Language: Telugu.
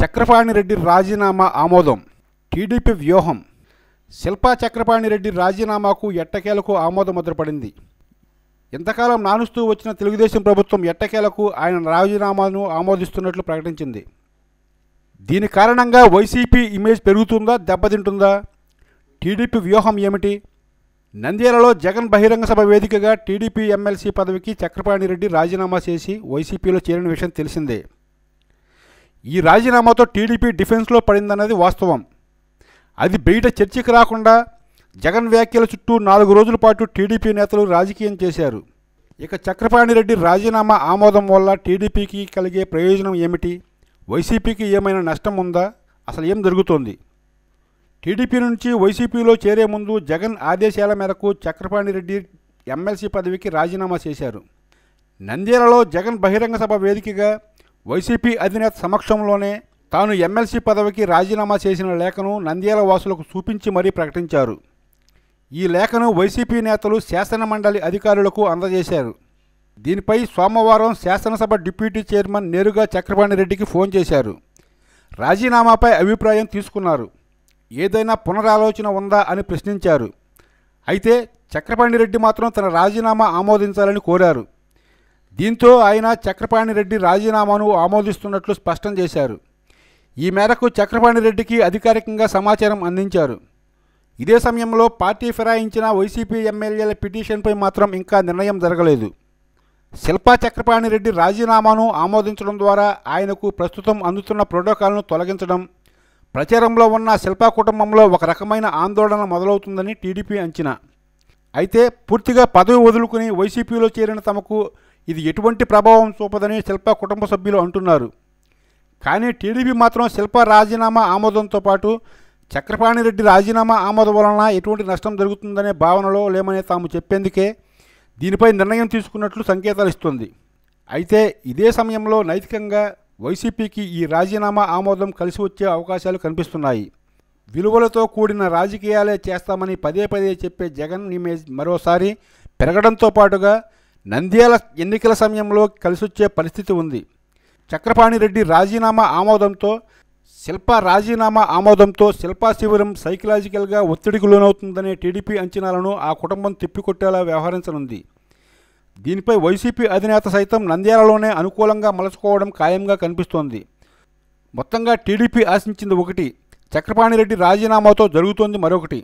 చక్రపాణిరెడ్డి రాజీనామా ఆమోదం టీడీపీ వ్యూహం శిల్పా చక్రపాణిరెడ్డి రాజీనామాకు ఎట్టకేలకు ఆమోదం ముద్రపడింది ఎంతకాలం ఇంతకాలం నానుస్తూ వచ్చిన తెలుగుదేశం ప్రభుత్వం ఎట్టకేలకు ఆయన రాజీనామాను ఆమోదిస్తున్నట్లు ప్రకటించింది దీని కారణంగా వైసీపీ ఇమేజ్ పెరుగుతుందా దెబ్బతింటుందా టీడీపీ వ్యూహం ఏమిటి నంద్యాలలో జగన్ బహిరంగ సభ వేదికగా టీడీపీ ఎమ్మెల్సీ పదవికి చక్రపాణిరెడ్డి రాజీనామా చేసి వైసీపీలో చేరిన విషయం తెలిసిందే ఈ రాజీనామాతో టీడీపీ డిఫెన్స్లో పడిందన్నది వాస్తవం అది బయట చర్చకు రాకుండా జగన్ వ్యాఖ్యల చుట్టూ నాలుగు రోజుల పాటు టీడీపీ నేతలు రాజకీయం చేశారు ఇక చక్రపాణిరెడ్డి రాజీనామా ఆమోదం వల్ల టీడీపీకి కలిగే ప్రయోజనం ఏమిటి వైసీపీకి ఏమైనా నష్టం ఉందా అసలు ఏం జరుగుతోంది టీడీపీ నుంచి వైసీపీలో చేరే ముందు జగన్ ఆదేశాల మేరకు చక్రపాణిరెడ్డి ఎమ్మెల్సీ పదవికి రాజీనామా చేశారు నంద్యాలలో జగన్ బహిరంగ సభ వేదికగా వైసీపీ అధినేత సమక్షంలోనే తాను ఎమ్మెల్సీ పదవికి రాజీనామా చేసిన లేఖను నంద్యాల వాసులకు చూపించి మరీ ప్రకటించారు ఈ లేఖను వైసీపీ నేతలు శాసనమండలి అధికారులకు అందజేశారు దీనిపై సోమవారం శాసనసభ డిప్యూటీ చైర్మన్ నేరుగా చక్రపాణి రెడ్డికి ఫోన్ చేశారు రాజీనామాపై అభిప్రాయం తీసుకున్నారు ఏదైనా పునరాలోచన ఉందా అని ప్రశ్నించారు అయితే చక్రపాణి రెడ్డి మాత్రం తన రాజీనామా ఆమోదించాలని కోరారు దీంతో ఆయన చక్రపాణిరెడ్డి రాజీనామాను ఆమోదిస్తున్నట్లు స్పష్టం చేశారు ఈ మేరకు చక్రపాణిరెడ్డికి అధికారికంగా సమాచారం అందించారు ఇదే సమయంలో పార్టీ ఫిరాయించిన వైసీపీ ఎమ్మెల్యేల పిటిషన్పై మాత్రం ఇంకా నిర్ణయం జరగలేదు శిల్పా చక్రపాణిరెడ్డి రాజీనామాను ఆమోదించడం ద్వారా ఆయనకు ప్రస్తుతం అందుతున్న ప్రోటోకాల్ను తొలగించడం ప్రచారంలో ఉన్న శిల్పా కుటుంబంలో ఒక రకమైన ఆందోళన మొదలవుతుందని టీడీపీ అంచనా అయితే పూర్తిగా పదవి వదులుకుని వైసీపీలో చేరిన తమకు ఇది ఎటువంటి ప్రభావం చూపదని శిల్ప కుటుంబ సభ్యులు అంటున్నారు కానీ టీడీపీ మాత్రం శిల్ప రాజీనామా ఆమోదంతో పాటు చక్రపాణిరెడ్డి రాజీనామా ఆమోదం వలన ఎటువంటి నష్టం జరుగుతుందనే భావనలో లేమని తాము చెప్పేందుకే దీనిపై నిర్ణయం తీసుకున్నట్లు సంకేతాలు ఇస్తుంది అయితే ఇదే సమయంలో నైతికంగా వైసీపీకి ఈ రాజీనామా ఆమోదం కలిసి వచ్చే అవకాశాలు కనిపిస్తున్నాయి విలువలతో కూడిన రాజకీయాలే చేస్తామని పదే పదే చెప్పే జగన్ ఇమేజ్ మరోసారి పెరగడంతో పాటుగా నంద్యాల ఎన్నికల సమయంలో కలిసొచ్చే పరిస్థితి ఉంది చక్రపాణిరెడ్డి రాజీనామా ఆమోదంతో శిల్ప రాజీనామా ఆమోదంతో శిల్పా శిబిరం సైకలాజికల్గా ఒత్తిడికి లోనవుతుందనే టీడీపీ అంచనాలను ఆ కుటుంబం తిప్పికొట్టేలా వ్యవహరించనుంది దీనిపై వైసీపీ అధినేత సైతం నంద్యాలలోనే అనుకూలంగా మలచుకోవడం ఖాయంగా కనిపిస్తోంది మొత్తంగా టీడీపీ ఆశించింది ఒకటి చక్రపాణిరెడ్డి రాజీనామాతో జరుగుతోంది మరొకటి